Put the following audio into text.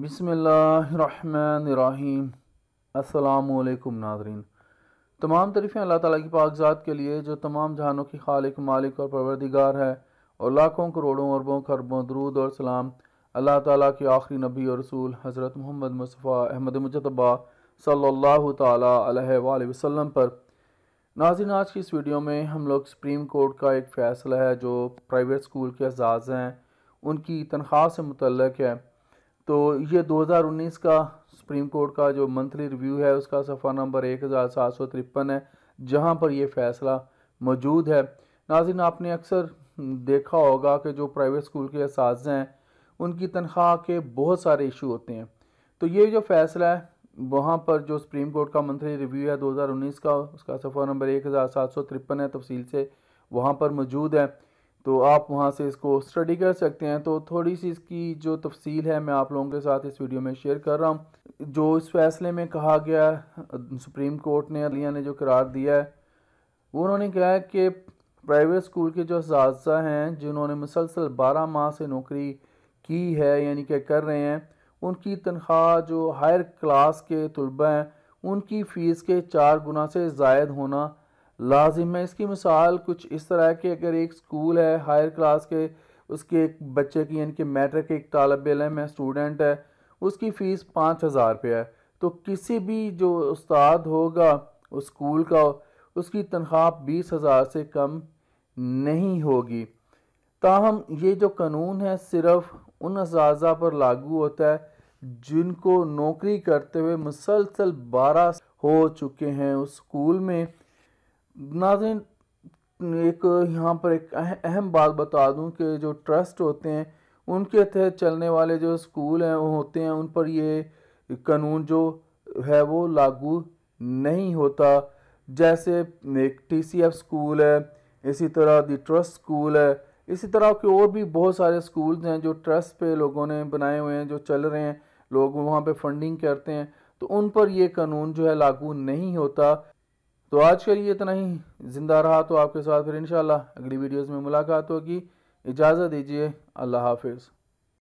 बिसमीम असलकुम नाजरीन तमाम तरीफ़ें अल्लाह ताली की पाकजात के लिए जो तमाम जहानों की खालिक मालिक और परवरदिगार है और लाखों करोड़ों अरबों खरबों दरूद और सलाम अल्लाह ताली के आखिरी नबी और रसूल हज़रत मोहम्मद मुस्तफ़ा अहमद मुजतबा सल्लल्लाहु अलैहि पर नाजिन आज की इस वीडियो में हम लोग सुप्रीम कोर्ट का एक फ़ैसला है जो प्राइवेट स्कूल के एजाज़ हैं उनकी तनख्वाह से मुतलक है तो ये 2019 का सुप्रीम कोर्ट का जो मंथली रिव्यू है उसका सफ़ा नंबर एक हज़ार सात सौ तिरपन है जहाँ पर यह फ़ैसला मौजूद है नाजिन आपने अक्सर देखा होगा कि जो प्राइवेट स्कूल के इस हैं उनकी तनख्वाह के बहुत सारे इशू होते हैं तो ये जो फ़ैसला है वहाँ पर जो सुप्रीम कोर्ट का मंथली रिव्यू है 2019 का उसका सफ़ा नंबर एक हज़ार सात सौ तिरपन है तफसील से वहाँ पर मौजूद है तो आप वहाँ से इसको स्टडी कर सकते हैं तो थोड़ी सी इसकी जो तफसील है मैं आप लोगों के साथ इस वीडियो में शेयर कर रहा हूँ जो इस फैसले में कहा गया सुप्रीम कोर्ट ने अलिया ने जो करार दिया है वो उन्होंने कहा है कि प्राइवेट स्कूल के जो इस हैं जिन्होंने मुसलसल बारह माह से नौकरी की है यानी कि कर रहे हैं उनकी तनख्वाह जो हायर क्लास के तलबा हैं उनकी फ़ीस के चार गुना से जायद होना लाजिम है इसकी मिसाल कुछ इस तरह है कि अगर एक स्कूल है हायर क्लास के उसके एक बच्चे की यानी कि मैट्रिक के एक तालब इलम है स्टूडेंट है उसकी फ़ीस पाँच हज़ार रुपये है तो किसी भी जो उस्ताद होगा उस स्कूल का उसकी तनख्वाह बीस हज़ार से कम नहीं होगी ताहम ये जो कानून है सिर्फ उन असाजा पर लागू होता है जिनको नौकरी करते हुए मुसलसल बारह हो चुके हैं उस स्कूल में नाजिन एक यहाँ पर एक अहम बात बता दूँ कि जो ट्रस्ट होते हैं उनके तहत चलने वाले जो स्कूल हैं वो होते हैं उन पर ये कानून जो है वो लागू नहीं होता जैसे एक टी सी एफ स्कूल है इसी तरह दी ट्रस्ट स्कूल है इसी तरह के और भी बहुत सारे स्कूल्स हैं जो ट्रस्ट पे लोगों ने बनाए हुए हैं जो चल रहे हैं लोग वहाँ पे फंडिंग करते हैं तो उन पर ये कानून जो है लागू नहीं होता तो आज के लिए इतना ही ज़िंदा रहा तो आपके साथ फिर इन अगली वीडियोज़ में मुलाकात होगी इजाज़त दीजिए अल्लाह हाफिज़